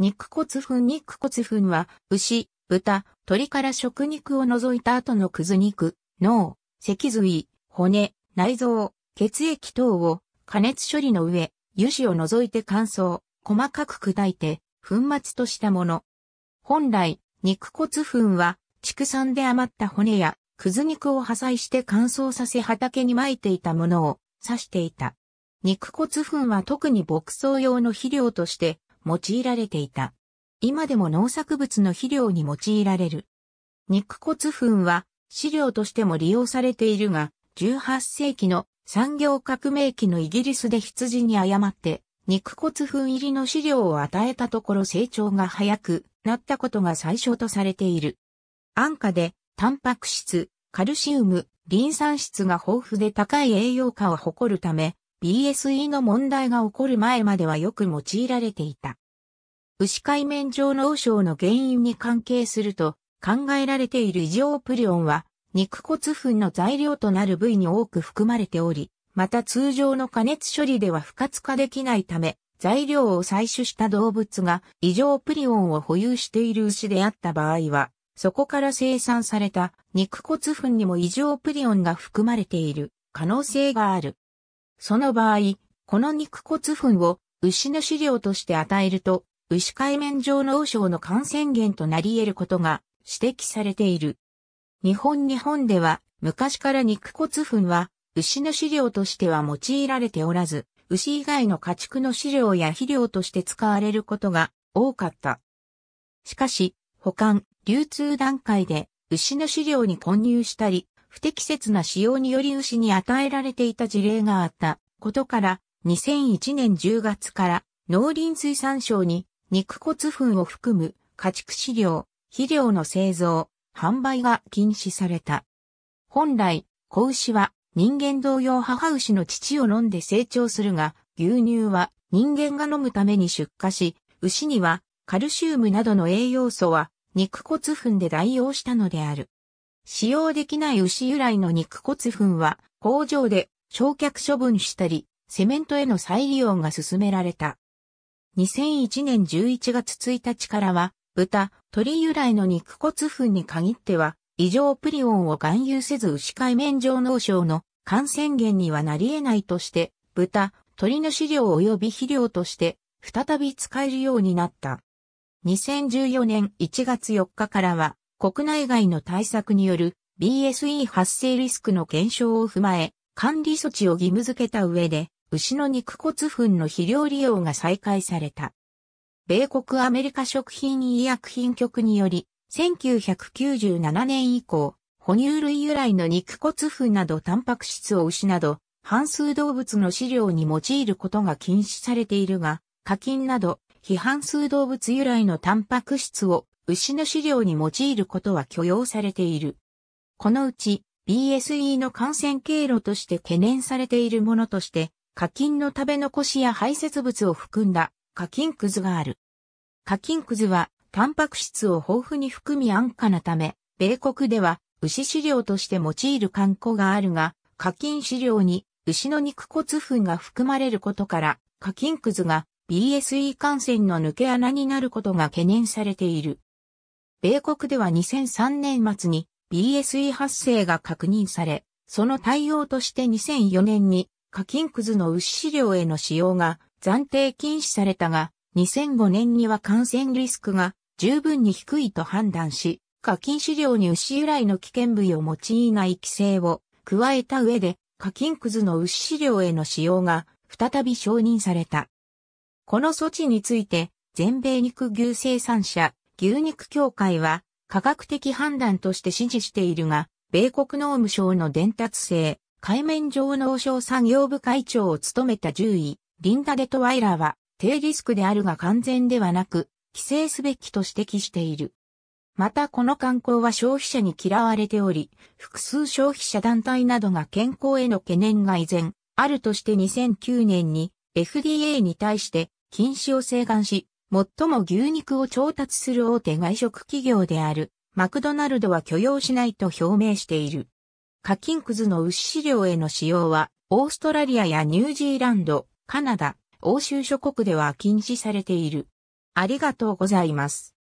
肉骨粉肉骨粉は、牛、豚、鶏から食肉を除いた後のくず肉、脳、脊髄、骨、内臓、血液等を加熱処理の上、油脂を除いて乾燥、細かく砕いて、粉末としたもの。本来、肉骨粉は、畜産で余った骨や、くず肉を破砕して乾燥させ畑に撒いていたものを指していた。肉骨粉は特に牧草用の肥料として用いられていた。今でも農作物の肥料に用いられる。肉骨粉は飼料としても利用されているが、18世紀の産業革命期のイギリスで羊に誤って肉骨粉入りの飼料を与えたところ成長が早くなったことが最初とされている。安価でタンパク質、カルシウム、リン酸質が豊富で高い栄養価を誇るため、BSE の問題が起こる前まではよく用いられていた。牛海面上脳症の原因に関係すると考えられている異常プリオンは肉骨粉の材料となる部位に多く含まれており、また通常の加熱処理では不活化できないため、材料を採取した動物が異常プリオンを保有している牛であった場合は、そこから生産された肉骨粉にも異常プリオンが含まれている可能性がある。その場合、この肉骨粉を牛の飼料として与えると、牛海面上の王将の感染源となり得ることが指摘されている。日本日本では昔から肉骨粉は牛の飼料としては用いられておらず、牛以外の家畜の飼料や肥料として使われることが多かった。しかし、保管、流通段階で牛の飼料に混入したり、不適切な使用により牛に与えられていた事例があったことから、2001年10月から農林水産省に肉骨粉を含む家畜飼料、肥料の製造、販売が禁止された。本来、子牛は人間同様母牛の乳を飲んで成長するが、牛乳は人間が飲むために出荷し、牛にはカルシウムなどの栄養素は肉骨粉で代用したのである。使用できない牛由来の肉骨粉は工場で焼却処分したり、セメントへの再利用が進められた。2001年11月1日からは、豚、鳥由来の肉骨粉に限っては、異常プリオンを含有せず牛海面上脳症の感染源にはなり得ないとして、豚、鳥の飼料及び肥料として、再び使えるようになった。2014年1月4日からは、国内外の対策による BSE 発生リスクの減少を踏まえ、管理措置を義務付けた上で、牛の肉骨粉の肥料利用が再開された。米国アメリカ食品医薬品局により、1997年以降、哺乳類由来の肉骨粉などタンパク質を牛など、半数動物の飼料に用いることが禁止されているが、課金など、非半数動物由来のタンパク質を牛の飼料に用いることは許容されている。このうち BSE の感染経路として懸念されているものとして、課金の食べ残しや排泄物を含んだ課金くずがある。課金くずは、タンパク質を豊富に含み安価なため、米国では牛飼料として用いる観光があるが、課金飼料に牛の肉骨粉が含まれることから、課金くずが BSE 感染の抜け穴になることが懸念されている。米国では2003年末に BSE 発生が確認され、その対応として2004年に課金くずの牛飼料への使用が暫定禁止されたが、2005年には感染リスクが十分に低いと判断し、課金飼料に牛由来の危険部位を用いない規制を加えた上で、課金くずの牛飼料への使用が再び承認された。この措置について、全米肉牛生産者牛肉協会は科学的判断として支持しているが、米国農務省の伝達性、海面上農省産業部会長を務めた獣医、リンダ・デトワイラーは、低リスクであるが完全ではなく、規制すべきと指摘している。またこの観光は消費者に嫌われており、複数消費者団体などが健康への懸念が依然、あるとして2009年に FDA に対して禁止を請願し、最も牛肉を調達する大手外食企業である、マクドナルドは許容しないと表明している。課金くずの牛飼料への使用は、オーストラリアやニュージーランド、カナダ、欧州諸国では禁止されている。ありがとうございます。